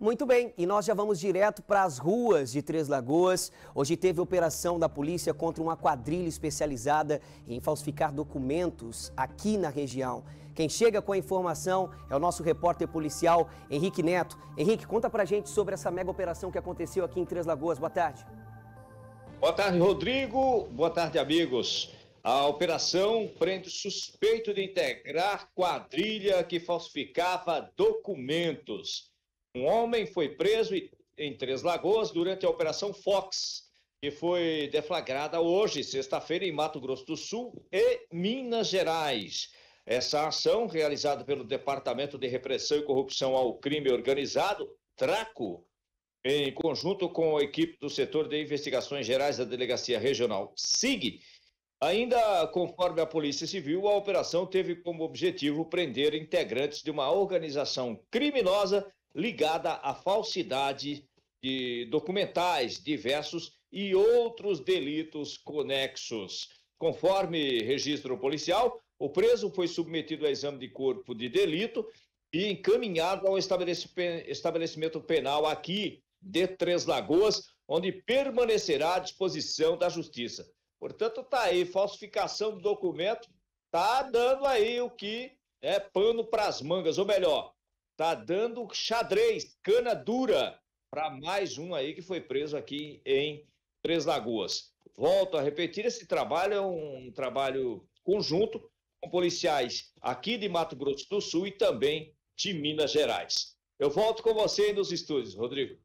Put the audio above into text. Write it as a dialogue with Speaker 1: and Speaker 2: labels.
Speaker 1: Muito bem, e nós já vamos direto para as ruas de Três Lagoas. Hoje teve operação da polícia contra uma quadrilha especializada em falsificar documentos aqui na região. Quem chega com a informação é o nosso repórter policial Henrique Neto. Henrique, conta para a gente sobre essa mega operação que aconteceu aqui em Três Lagoas. Boa tarde. Boa tarde,
Speaker 2: Rodrigo. Boa tarde, amigos. A operação prende o suspeito de integrar quadrilha que falsificava documentos. Um homem foi preso em Três Lagoas durante a Operação Fox, que foi deflagrada hoje, sexta-feira, em Mato Grosso do Sul e Minas Gerais. Essa ação, realizada pelo Departamento de Repressão e Corrupção ao Crime Organizado, TRACO, em conjunto com a equipe do setor de investigações gerais da Delegacia Regional SIG. Ainda conforme a Polícia Civil, a operação teve como objetivo prender integrantes de uma organização criminosa ligada à falsidade de documentais diversos e outros delitos conexos. Conforme registro policial, o preso foi submetido a exame de corpo de delito e encaminhado ao estabelecimento penal aqui de Três Lagoas, onde permanecerá à disposição da justiça. Portanto, tá aí falsificação do documento, tá dando aí o que é pano para as mangas, ou melhor, tá dando xadrez, cana dura, para mais um aí que foi preso aqui em Três Lagoas. Volto a repetir, esse trabalho é um trabalho conjunto com policiais aqui de Mato Grosso do Sul e também de Minas Gerais. Eu volto com você nos estúdios, Rodrigo.